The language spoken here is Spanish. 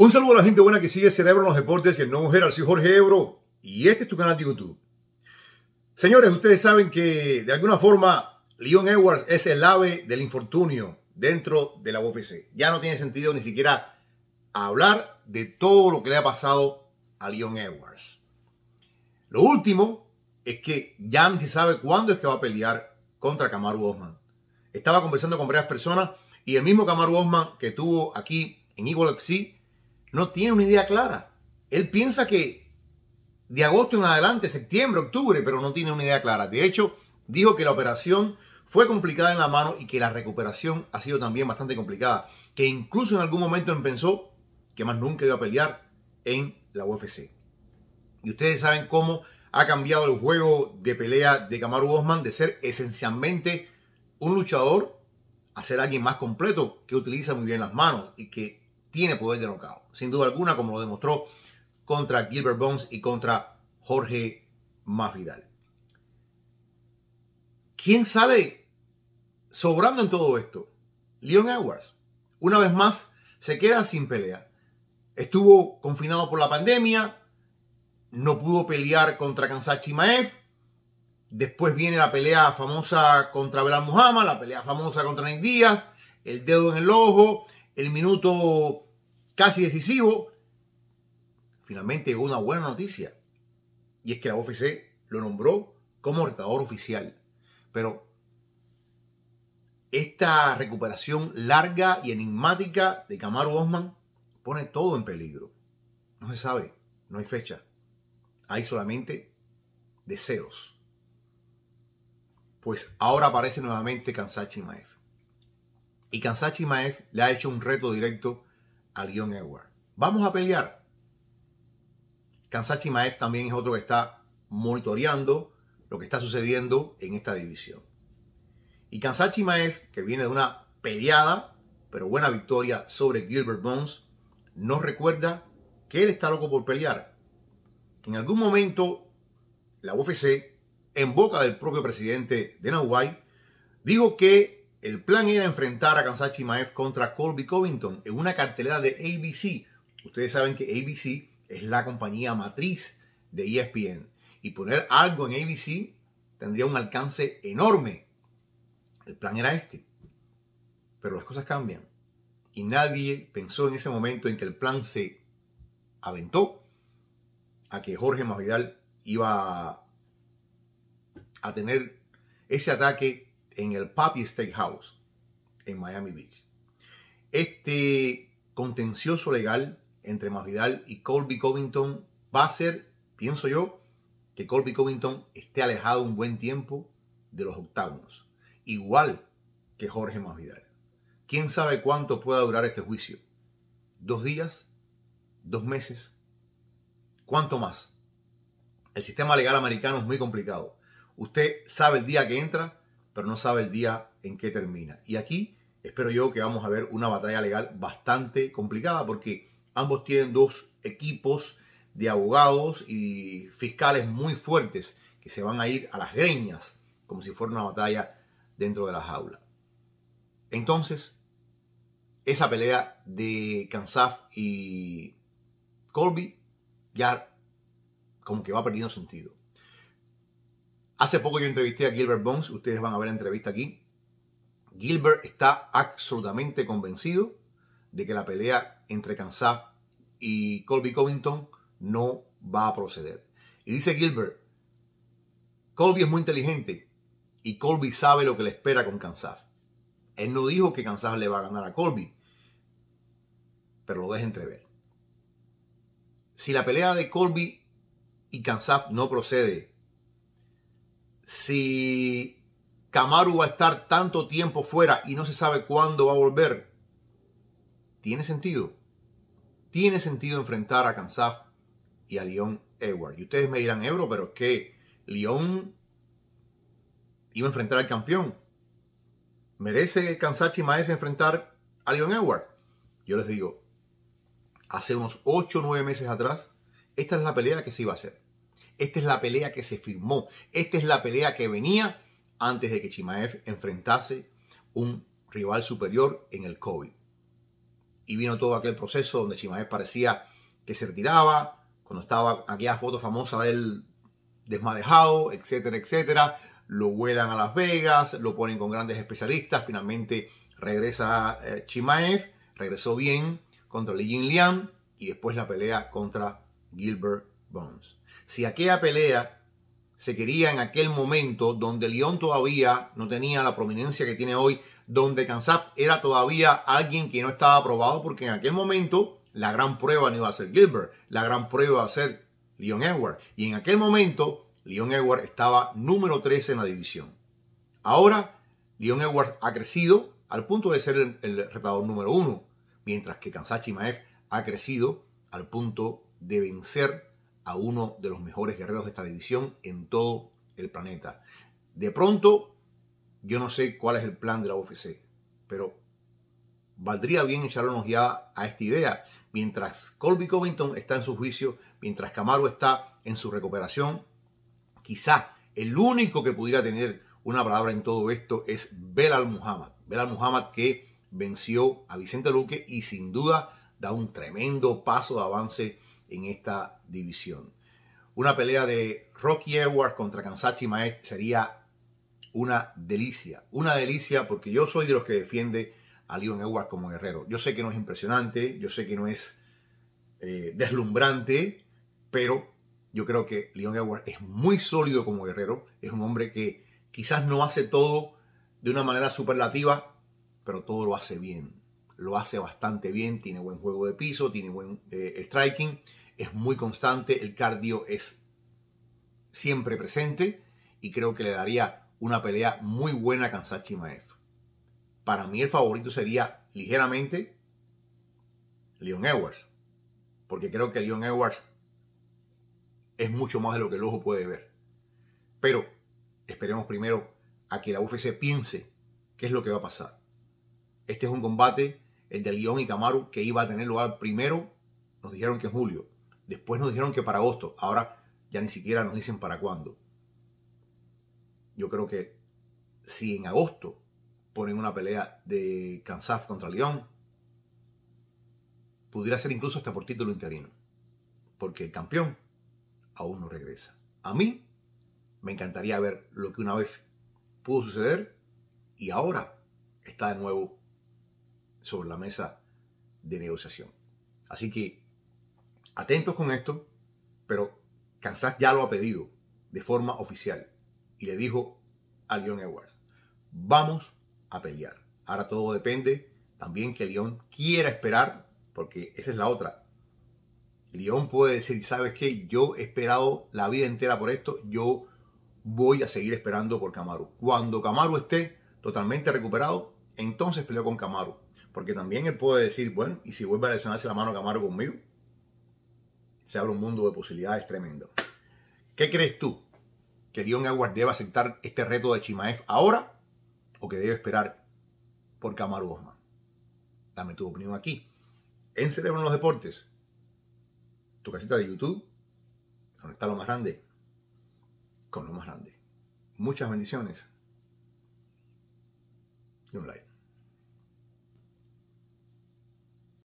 Un saludo a la gente buena que sigue Cerebro en los Deportes y el nuevo al Soy Jorge Ebro y este es tu canal de YouTube. Señores, ustedes saben que de alguna forma Leon Edwards es el ave del infortunio dentro de la UFC. Ya no tiene sentido ni siquiera hablar de todo lo que le ha pasado a Leon Edwards. Lo último es que ya ni se sabe cuándo es que va a pelear contra Kamaru Osman. Estaba conversando con varias personas y el mismo Kamaru Osman que tuvo aquí en Eagle FC no tiene una idea clara. Él piensa que de agosto en adelante, septiembre, octubre, pero no tiene una idea clara. De hecho, dijo que la operación fue complicada en la mano y que la recuperación ha sido también bastante complicada. Que incluso en algún momento pensó que más nunca iba a pelear en la UFC. Y ustedes saben cómo ha cambiado el juego de pelea de Kamaru Osman de ser esencialmente un luchador a ser alguien más completo que utiliza muy bien las manos y que tiene poder de knockout, sin duda alguna, como lo demostró contra Gilbert Bones y contra Jorge Mafidal. ¿Quién sale sobrando en todo esto? Leon Edwards. Una vez más, se queda sin pelea. Estuvo confinado por la pandemia, no pudo pelear contra Kansachi Maev. Después viene la pelea famosa contra Belal Muhammad, la pelea famosa contra Nick Díaz, el dedo en el ojo, el minuto casi decisivo, finalmente llegó una buena noticia. Y es que la OFC lo nombró como retador oficial. Pero esta recuperación larga y enigmática de Camaro Osman pone todo en peligro. No se sabe, no hay fecha. Hay solamente deseos. Pues ahora aparece nuevamente Kansachi Maef. Y Kansachi Maef le ha hecho un reto directo al Edwards. Vamos a pelear. Kansachi Maef también es otro que está monitoreando lo que está sucediendo en esta división. Y Kansachi Maef, que viene de una peleada, pero buena victoria sobre Gilbert Bones, nos recuerda que él está loco por pelear. En algún momento, la UFC, en boca del propio presidente de Nahuay, dijo que el plan era enfrentar a Kansachi Chimaev contra Colby Covington en una cartelera de ABC. Ustedes saben que ABC es la compañía matriz de ESPN. Y poner algo en ABC tendría un alcance enorme. El plan era este. Pero las cosas cambian. Y nadie pensó en ese momento en que el plan se aventó a que Jorge Mavidal iba a tener ese ataque en el Papi Steakhouse en Miami Beach. Este contencioso legal entre Masvidal y Colby Covington va a ser, pienso yo, que Colby Covington esté alejado un buen tiempo de los octágonos, igual que Jorge Masvidal. ¿Quién sabe cuánto pueda durar este juicio? ¿Dos días? ¿Dos meses? ¿Cuánto más? El sistema legal americano es muy complicado. Usted sabe el día que entra pero no sabe el día en que termina. Y aquí espero yo que vamos a ver una batalla legal bastante complicada porque ambos tienen dos equipos de abogados y fiscales muy fuertes que se van a ir a las greñas como si fuera una batalla dentro de la jaula. Entonces, esa pelea de Kansaf y Colby ya como que va perdiendo sentido. Hace poco yo entrevisté a Gilbert Bones, ustedes van a ver la entrevista aquí. Gilbert está absolutamente convencido de que la pelea entre Kansas y Colby Covington no va a proceder. Y dice Gilbert, Colby es muy inteligente y Colby sabe lo que le espera con Kansas. Él no dijo que Kansas le va a ganar a Colby, pero lo deja entrever. Si la pelea de Colby y Kansas no procede si Kamaru va a estar tanto tiempo fuera y no se sabe cuándo va a volver, tiene sentido. Tiene sentido enfrentar a Kansaf y a Leon Edward. Y ustedes me dirán, Ebro, pero es que León iba a enfrentar al campeón. ¿Merece y Maef enfrentar a Leon Edward? Yo les digo, hace unos 8 o 9 meses atrás, esta es la pelea que se iba a hacer. Esta es la pelea que se firmó. Esta es la pelea que venía antes de que Chimaev enfrentase un rival superior en el COVID. Y vino todo aquel proceso donde Chimaev parecía que se retiraba, cuando estaba aquella foto famosa de él desmadejado, etcétera, etcétera. Lo vuelan a Las Vegas, lo ponen con grandes especialistas. Finalmente regresa eh, Chimaev, regresó bien contra Li Jin y después la pelea contra Gilbert Bones. Si aquella pelea se quería en aquel momento donde León todavía no tenía la prominencia que tiene hoy, donde Kansas era todavía alguien que no estaba aprobado, porque en aquel momento la gran prueba no iba a ser Gilbert, la gran prueba iba a ser Leon Edwards. Y en aquel momento Leon Edwards estaba número 13 en la división. Ahora Leon Edwards ha crecido al punto de ser el, retador número uno, mientras que Kansas Chimaev ha crecido al punto de vencer a uno de los mejores guerreros de esta división en todo el planeta. De pronto, yo no sé cuál es el plan de la UFC, pero valdría bien echarle una ojeada a esta idea. Mientras Colby Covington está en su juicio, mientras Camaro está en su recuperación, quizá el único que pudiera tener una palabra en todo esto es Belal Muhammad. Belal Muhammad que venció a Vicente Luque y sin duda da un tremendo paso de avance en esta división. Una pelea de Rocky Edwards contra Kansachi Maez sería una delicia. Una delicia porque yo soy de los que defiende a Leon Edwards como guerrero. Yo sé que no es impresionante, yo sé que no es eh, deslumbrante, pero yo creo que Leon Edwards es muy sólido como guerrero. Es un hombre que quizás no hace todo de una manera superlativa, pero todo lo hace bien lo hace bastante bien, tiene buen juego de piso, tiene buen eh, striking, es muy constante, el cardio es siempre presente y creo que le daría una pelea muy buena a Kansachi Maef. Para mí el favorito sería ligeramente Leon Edwards, porque creo que Leon Edwards es mucho más de lo que el ojo puede ver. Pero esperemos primero a que la UFC piense qué es lo que va a pasar. Este es un combate el de Lyon y Camaro, que iba a tener lugar primero, nos dijeron que en julio. Después nos dijeron que para agosto. Ahora ya ni siquiera nos dicen para cuándo. Yo creo que si en agosto ponen una pelea de Kansaf contra león pudiera ser incluso hasta por título interino. Porque el campeón aún no regresa. A mí me encantaría ver lo que una vez pudo suceder y ahora está de nuevo sobre la mesa de negociación. Así que atentos con esto, pero Kansas ya lo ha pedido de forma oficial y le dijo a Leon Edwards, vamos a pelear. Ahora todo depende también que León quiera esperar, porque esa es la otra. León puede decir, ¿sabes que Yo he esperado la vida entera por esto, yo voy a seguir esperando por Camaro Cuando Camaro esté totalmente recuperado, entonces peleo con Camaro porque también él puede decir, bueno, y si vuelve a lesionarse la mano Camaro conmigo, se abre un mundo de posibilidades tremendo. ¿Qué crees tú? ¿Que Dion Aguas debe aceptar este reto de Chimaev ahora o que debe esperar por Camaro Osman? Dame tu opinión aquí. En Cerebro en los Deportes, tu casita de YouTube, donde está lo más grande, con lo más grande. Muchas bendiciones y un like.